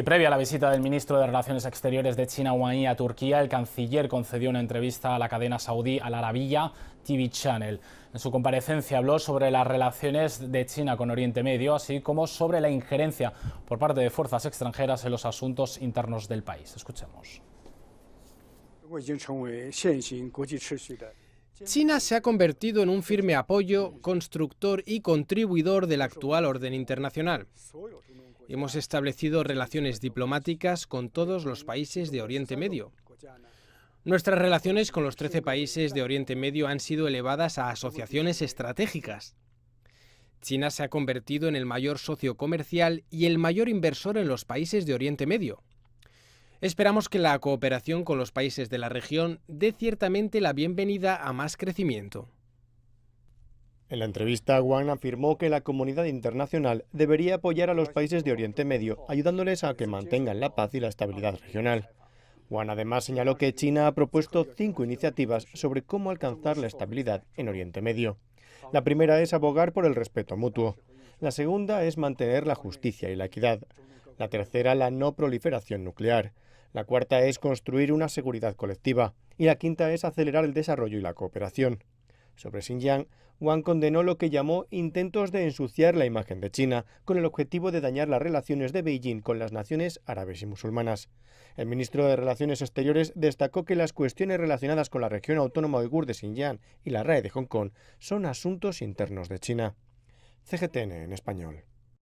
Y previa a la visita del ministro de Relaciones Exteriores de China, Wang Yi, a Turquía, el canciller concedió una entrevista a la cadena saudí Al Arabiya TV Channel. En su comparecencia habló sobre las relaciones de China con Oriente Medio, así como sobre la injerencia por parte de fuerzas extranjeras en los asuntos internos del país. Escuchemos. China se ha convertido en un firme apoyo, constructor y contribuidor del actual orden internacional. Hemos establecido relaciones diplomáticas con todos los países de Oriente Medio. Nuestras relaciones con los 13 países de Oriente Medio han sido elevadas a asociaciones estratégicas. China se ha convertido en el mayor socio comercial y el mayor inversor en los países de Oriente Medio. Esperamos que la cooperación con los países de la región dé ciertamente la bienvenida a más crecimiento. En la entrevista, Wang afirmó que la comunidad internacional debería apoyar a los países de Oriente Medio, ayudándoles a que mantengan la paz y la estabilidad regional. Wang además señaló que China ha propuesto cinco iniciativas sobre cómo alcanzar la estabilidad en Oriente Medio. La primera es abogar por el respeto mutuo. La segunda es mantener la justicia y la equidad. La tercera, la no proliferación nuclear. La cuarta es construir una seguridad colectiva. Y la quinta es acelerar el desarrollo y la cooperación. Sobre Xinjiang, Wang condenó lo que llamó intentos de ensuciar la imagen de China, con el objetivo de dañar las relaciones de Beijing con las naciones árabes y musulmanas. El ministro de Relaciones Exteriores destacó que las cuestiones relacionadas con la región autónoma uigur de Xinjiang y la RAE de Hong Kong son asuntos internos de China. CGTN en español.